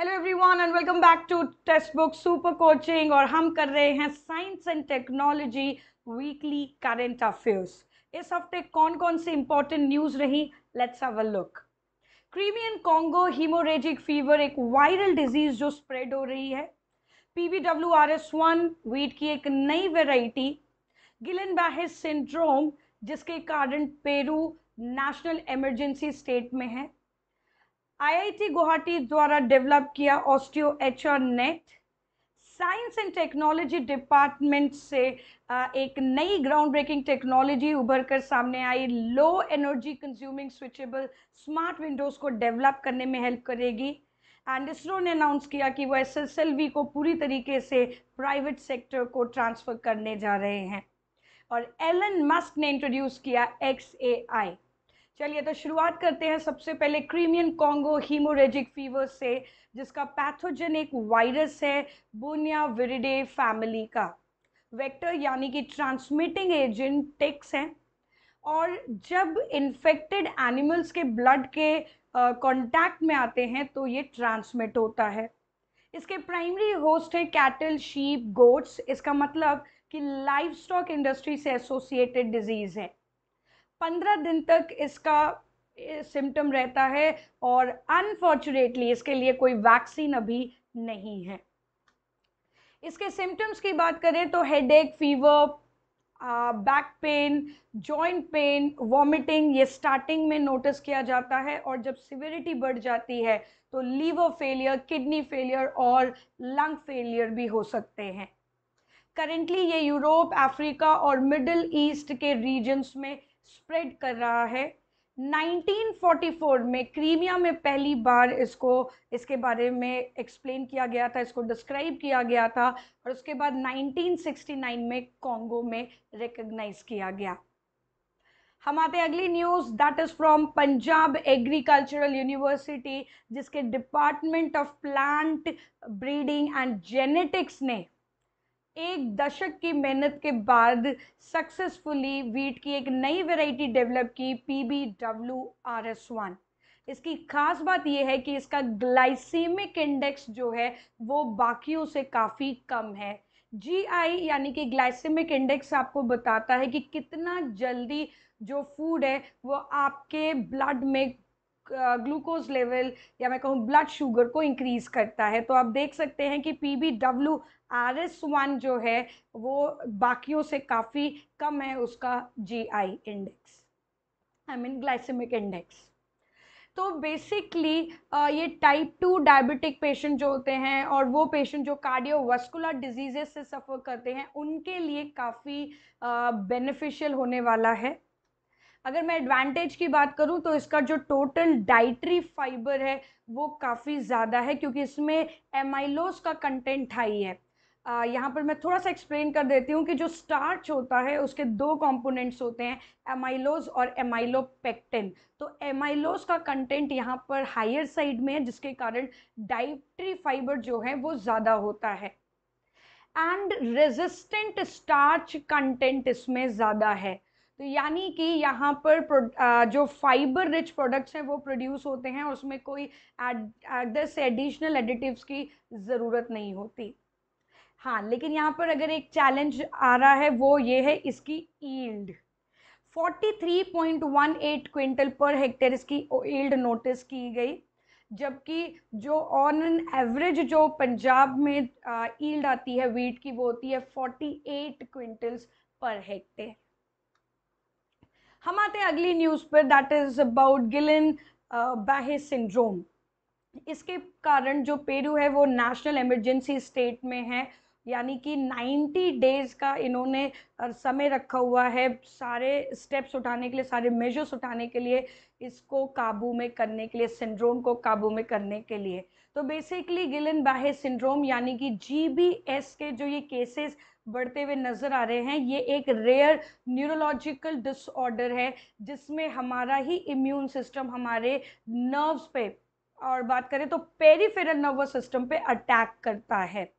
hello everyone and welcome back to Testbook super coaching और हम कर रहे हैं science and technology weekly current affairs इस हफ्ते कौन कौन सी इंपॉर्टेंट न्यूज़ रही let's have a look Crimean Congo haemorrhagic fever एक वायरल डिजीज जो स्प्रेड हो रही है P V W R S one wheat की एक नई वेराइटी गिलन बाहिस सिंड्रोम जिसके कारण पेरू नेशनल इमरजेंसी स्टेट में है आईआईटी गुवाहाटी द्वारा डेवलप किया ऑस्टियो एच नेट साइंस एंड टेक्नोलॉजी डिपार्टमेंट से एक नई ग्राउंड ब्रेकिंग टेक्नोलॉजी उभर कर सामने आई low energy consuming switchable smart windows को डेवलप करने में हेल्प करेगी एंड इसरो ने अनाउंस किया कि वो एस को पूरी तरीके से प्राइवेट सेक्टर को ट्रांसफ़र करने जा रहे हैं और एलन मस्क ने इंट्रोड्यूस किया एक्स ए आई चलिए तो शुरुआत करते हैं सबसे पहले क्रीमियन कॉन्गो हीमोरेजिक फीवर से जिसका पैथोजन एक वायरस है बोनिया विरिडे फैमिली का वेक्टर यानी कि ट्रांसमिटिंग एजेंट टेक्स हैं और जब इन्फेक्टेड एनिमल्स के ब्लड के कांटेक्ट में आते हैं तो ये ट्रांसमिट होता है इसके प्राइमरी होस्ट है कैटल शीप गोट्स इसका मतलब कि लाइफ स्टॉक इंडस्ट्री से एसोसिएटेड डिजीज़ है पंद्रह दिन तक इसका सिम्टम रहता है और अनफॉर्चुनेटली इसके लिए कोई वैक्सीन अभी नहीं है इसके सिम्टम्स की बात करें तो headache fever back pain joint pain vomiting ये स्टार्टिंग में नोटिस किया जाता है और जब सिविरिटी बढ़ जाती है तो लीवर फेलियर किडनी फेलियर और लंग फेलियर भी हो सकते हैं करेंटली ये यूरोप अफ्रीका और मिडिल ईस्ट के रीजन्स में स्प्रेड कर रहा है 1944 में क्रीमिया में पहली बार इसको इसके बारे में एक्सप्लेन किया गया था इसको डिस्क्राइब किया गया था और उसके बाद 1969 में कॉन्गो में रिकग्नाइज किया गया हम आते हैं अगली news that is from Punjab agricultural university जिसके department of plant breeding and genetics ने एक दशक की मेहनत के बाद सक्सेसफुली वीट की एक नई वैरायटी डेवलप की P B W R S one इसकी खास बात यह है कि इसका ग्लाइसेमिक इंडेक्स जो है वो बाकियों से काफ़ी कम है जी आई यानी कि ग्लाइसेमिक इंडेक्स आपको बताता है कि कितना जल्दी जो फूड है वो आपके ब्लड में ग्लूकोज लेवल या मैं कहूँ ब्लड शुगर को इंक्रीज़ करता है तो आप देख सकते हैं कि P B W R S one जो है वो बाकियों से काफ़ी कम है उसका G I index I mean glycaemic index तो बेसिकली ये टाइप टू डायबिटिक पेशेंट जो होते हैं और वो पेशेंट जो कार्डियोवास्कुलर डिजीजेस से सफ़र करते हैं उनके लिए काफ़ी बेनिफिशियल होने वाला है अगर मैं एडवांटेज की बात करूँ तो इसका जो टोटल डाइट्री फाइबर है वो काफ़ी ज़्यादा है क्योंकि इसमें एमाइलोस का कंटेंट हाई है यहाँ पर मैं थोड़ा सा एक्सप्लेन कर देती हूँ कि जो स्टार्च होता है उसके दो कंपोनेंट्स होते हैं एमाइलोज और एमाइलोपेक्टिन तो एमाइलोज का कंटेंट यहाँ पर हायर साइड में है जिसके कारण डाइट्री फाइबर जो है वो ज़्यादा होता है एंड रेजिस्टेंट स्टार्च कंटेंट इसमें ज़्यादा है तो यानी कि यहाँ पर जो फाइबर रिच प्रोडक्ट्स हैं वो प्रोड्यूस होते हैं उसमें कोई अदर से एडिशनल एडिटिव्स की ज़रूरत नहीं होती हाँ लेकिन यहाँ पर अगर एक चैलेंज आ रहा है वो ये है इसकी ईल्ड 43.18 क्विंटल पर हेक्टेयर इसकी ईल्ड नोटिस की गई जबकि जो ऑन एन एवरेज जो पंजाब में ईल्ड आती है वीट की वो होती है 48 क्विंटल्स पर हेक्टेयर हम आते हैं अगली न्यूज़ पर दैट इज़ अबाउट गिलन बाहे सिंड्रोम इसके कारण जो पेरू है वो नेशनल इमरजेंसी स्टेट में है यानी कि 90 डेज का इन्होंने समय रखा हुआ है सारे स्टेप्स उठाने के लिए सारे मेजर्स उठाने के लिए इसको काबू में करने के लिए सिंड्रोम को काबू में करने के लिए तो बेसिकली गिलन बाहे सिंड्रोम यानी कि जीबीएस के जो ये केसेस बढ़ते हुए नज़र आ रहे हैं ये एक रेयर न्यूरोलॉजिकल डिसऑर्डर है जिसमें हमारा ही इम्यून सिस्टम हमारे नर्व्स पे और बात करें तो पेरीफेरल नर्वस सिस्टम पे अटैक करता है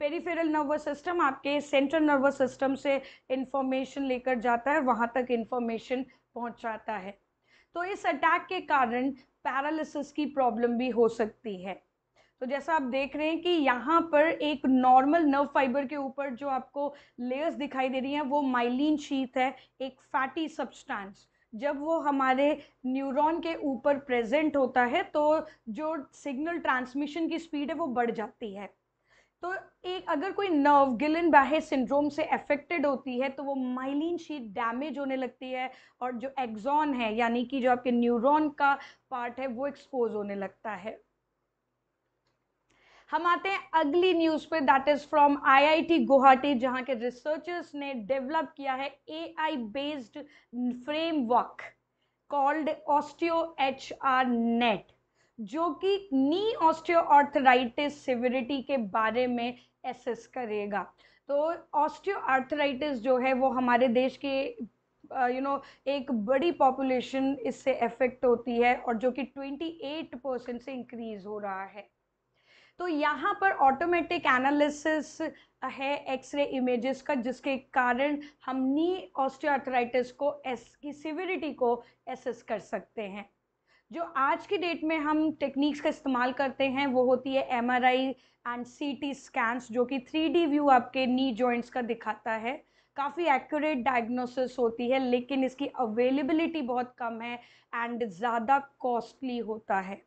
पेरीफेरल नर्वस सिस्टम आपके सेंट्रल नर्वस सिस्टम से इन्फॉर्मेशन लेकर जाता है वहाँ तक इन्फॉर्मेशन पहुँचाता है तो इस अटैक के कारण पैरालिसिस की प्रॉब्लम भी हो सकती है तो जैसा आप देख रहे हैं कि यहाँ पर एक नॉर्मल नर्व फाइबर के ऊपर जो आपको लेयर्स दिखाई दे रही हैं वो माइलिन शीत है एक फैटी सब्सटेंस जब वो हमारे न्यूरॉन के ऊपर प्रेजेंट होता है तो जो सिग्नल ट्रांसमिशन की स्पीड है वो बढ़ जाती है तो एक अगर कोई नर्व गिलन बाहे सिंड्रोम से अफेक्टेड होती है तो वो माइलिन शीट डैमेज होने लगती है और जो एग्जॉन है यानी कि जो आपके न्यूरॉन का पार्ट है वो एक्सपोज होने लगता है हम आते हैं अगली न्यूज़ पे that is from IIT Guwahati जहाँ के रिसर्चर्स ने डेवलप किया है AI based framework called osteo H R net जो कि नी ऑस्टियोआर्थराइटिस सिविरिटी के बारे में एसेस करेगा तो ऑस्टियोआर्थराइटिस जो है वो हमारे देश के you uh, know you know, एक बड़ी पॉपुलेशन इससे अफेक्ट होती है और जो कि 28 परसेंट से इंक्रीज़ हो रहा है तो यहाँ पर ऑटोमेटिक एनालिसिस है एक्सरे इमेजेस का जिसके कारण हम नी ऑस्टियोआर्थराइटिस को एस की सिविरिटी को एसेस कर सकते हैं जो आज की डेट में हम टेक्निक्स का इस्तेमाल करते हैं वो होती है M and C T scans जो कि थ्री डी व्यू आपके नी जॉइंट्स का दिखाता है काफ़ी एक्यूरेट डायग्नोसिस होती है लेकिन इसकी अवेलेबिलिटी बहुत कम है एंड ज़्यादा कॉस्टली होता है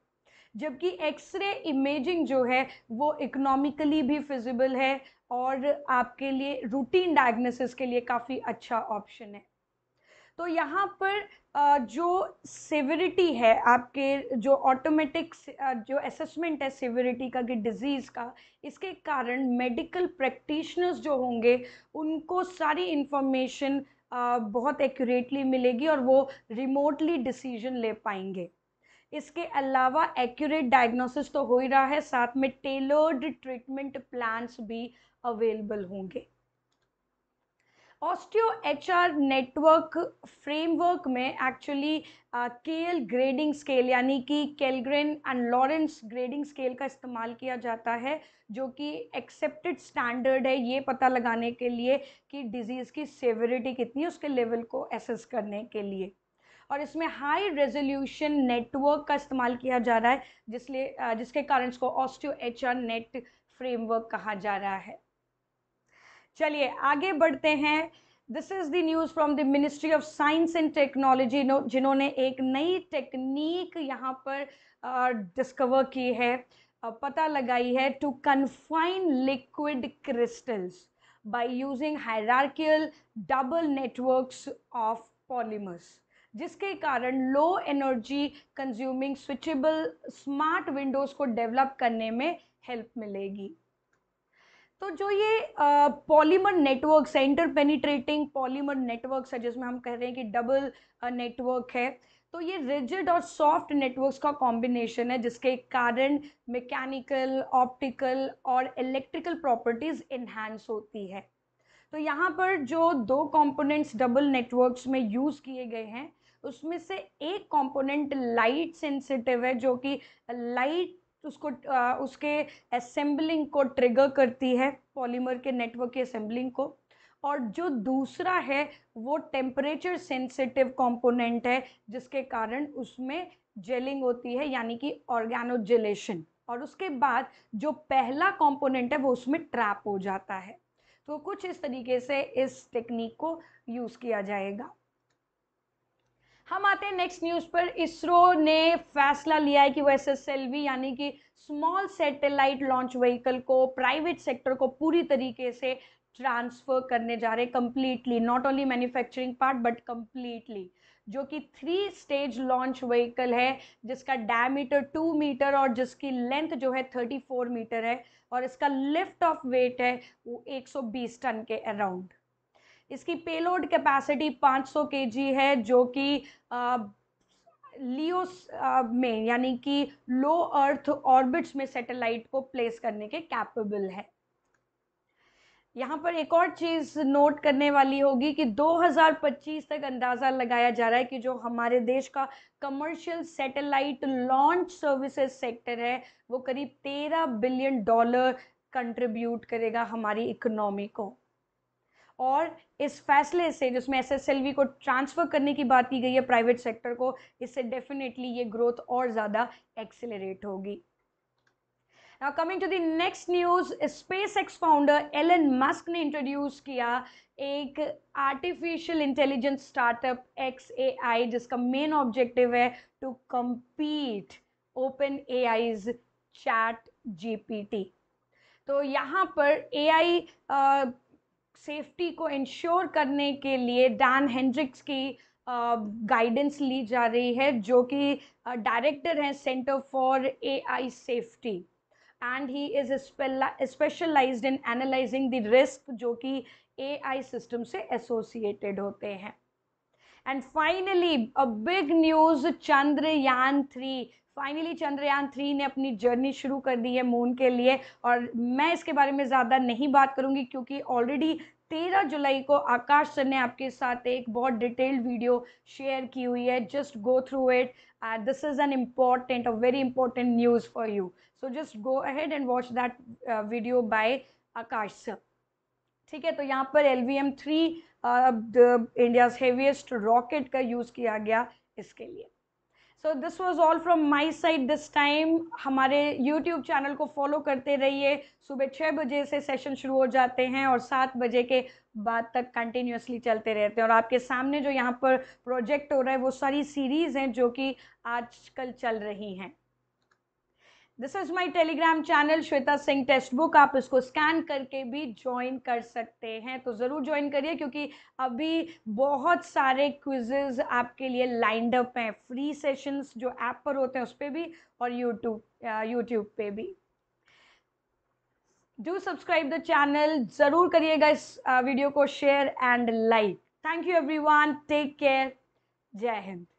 जबकि एक्सरे इमेजिंग जो है वो इकोनॉमिकली भी फिजिबल है और आपके लिए रूटीन डायग्नोसिस के लिए काफ़ी अच्छा ऑप्शन है तो यहाँ पर जो सिविरिटी है आपके जो ऑटोमेटिक जो असेसमेंट है सिविरिटी का कि डिज़ीज़ का इसके कारण मेडिकल प्रैक्टिशनर्स जो होंगे उनको सारी इन्फॉर्मेशन बहुत एक्यूरेटली मिलेगी और वो रिमोटली डिसीजन ले पाएंगे इसके अलावा एक्यूरेट डायग्नोसिस तो हो ही रहा है साथ में टेलर्ड ट्रीटमेंट प्लान्स भी अवेलेबल होंगे ऑस्टियो आर नेटवर्क फ्रेमवर्क में एक्चुअली केएल ग्रेडिंग स्केल यानी कि Kellgren and Lawrence grading scale का इस्तेमाल किया जाता है जो कि एक्सेप्टेड स्टैंडर्ड है ये पता लगाने के लिए कि डिजीज़ की सेवरिटी कितनी है उसके लेवल को एसेस करने के लिए और इसमें हाई रेजोल्यूशन नेटवर्क का इस्तेमाल किया जा रहा है जिसलिए uh, जिसके कारण इसको ऑस्टियो एच नेट फ्रेमवर्क कहा जा रहा है चलिए आगे बढ़ते हैं this is the news from the ministry of science and technology जिन्होंने एक नई टेक्निक यहाँ पर डिस्कवर uh, की है uh, पता लगाई है to confine liquid crystals by using hierarchical double networks of polymers जिसके कारण low energy consuming switchable smart windows को डेवलप करने में हेल्प मिलेगी तो जो ये पॉलीमर नेटवर्क है इंटर पेनिट्रेटिंग पॉलीमर नेटवर्क्स है जिसमें हम कह रहे हैं कि डबल नेटवर्क है तो ये रिजिड और सॉफ्ट नेटवर्क्स का कॉम्बिनेशन है जिसके कारण मैकेनिकल ऑप्टिकल और इलेक्ट्रिकल प्रॉपर्टीज़ इन्हांस होती है तो यहाँ पर जो दो कंपोनेंट्स डबल नेटवर्क्स में यूज़ किए गए हैं उसमें से एक कंपोनेंट लाइट सेंसिटिव है जो कि लाइट उसको आ, उसके असेंबलिंग को ट्रिगर करती है पॉलीमर के नेटवर्क की असेंबलिंग को और जो दूसरा है वो टेम्परेचर सेंसिटिव कंपोनेंट है जिसके कारण उसमें जेलिंग होती है यानी कि ऑर्गेनोजेलेशन और उसके बाद जो पहला कंपोनेंट है वो उसमें ट्रैप हो जाता है तो कुछ इस तरीके से इस टेक्निक को यूज़ किया जाएगा हम आते हैं नेक्स्ट न्यूज़ पर इसरो ने फैसला लिया है कि वो एस यानी कि स्मॉल सैटेलाइट लॉन्च व्हीकल को प्राइवेट सेक्टर को पूरी तरीके से ट्रांसफ़र करने जा रहे हैं completely not only manufacturing part but completely जो कि थ्री स्टेज लॉन्च व्हीकल है जिसका डायमीटर टू मीटर और जिसकी लेंथ जो है थर्टी फोर मीटर है और इसका लिफ्ट ऑफ वेट है वो एक सौ बीस टन के अराउंड इसकी पेलोड कैपेसिटी 500 जी है जो कि लियो में यानी कि लो अर्थ ऑर्बिट्स में सैटेलाइट को प्लेस करने के कैपेबल है यहाँ पर एक और चीज़ नोट करने वाली होगी कि 2025 तक अंदाज़ा लगाया जा रहा है कि जो हमारे देश का commercial satellite launch services sector है वो करीब 13 बिलियन डॉलर कंट्रीब्यूट करेगा हमारी इकोनॉमी को और इस फैसले से जिसमें एस एस को ट्रांसफ़र करने की बात की गई है प्राइवेट सेक्टर को इससे डेफिनेटली ये ग्रोथ और ज़्यादा एक्सेलरेट होगी coming to to next news SpaceX founder Elon Musk ने इंट्रोड्यूस किया एक artificial intelligence startup x A I जिसका मेन ऑब्जेक्टिव है to compete open A I's chat G P T तो यहाँ पर ए आई सेफ्टी को इंश्योर करने के लिए डैन हेंड्रिक्स की गाइडेंस ली जा रही है जो कि डायरेक्टर हैं centre for AI safety and he is specialized in analyzing the risk जो कि एआई सिस्टम से एसोसिएटेड होते हैं and finally a big news Chandrayaan three finally Chandrayaan three ने अपनी जर्नी शुरू कर दी है मून के लिए और मैं इसके बारे में ज़्यादा नहीं बात करूँगी क्योंकि ऑलरेडी तेरह जुलाई को आकाश सर ने आपके साथ एक बहुत डिटेल्ड वीडियो शेयर की हुई है just go through it and this is an important a very important news for you so just go ahead and watch that video by Akash sir ठीक है तो यहाँ पर L V M three India's heaviest rocket का use किया गया इसके लिए so this was all from my side this time हमारे यूट्यूब चैनल को फॉलो करते रहिए सुबह छः बजे से सेशन शुरू हो जाते हैं और सात बजे के बाद तक कंटिन्यूसली चलते रहते हैं और आपके सामने जो यहाँ पर प्रोजेक्ट हो रहा है वो सारी सीरीज़ हैं जो कि आजकल चल रही हैं this is my Telegram channel Shweta Singh text book आप इसको स्कैन करके भी ज्वाइन कर सकते हैं तो ज़रूर ज्वाइन करिए क्योंकि अभी बहुत सारे क्विजेज आपके लिए लाइंड अप हैं फ्री सेशंस जो ऐप पर होते हैं उस पर भी और यूट्यूब यूट्यूब पे भी डू सब्सक्राइब द चैनल ज़रूर करिएगा इस वीडियो को share and like thank you one take care जय हिंद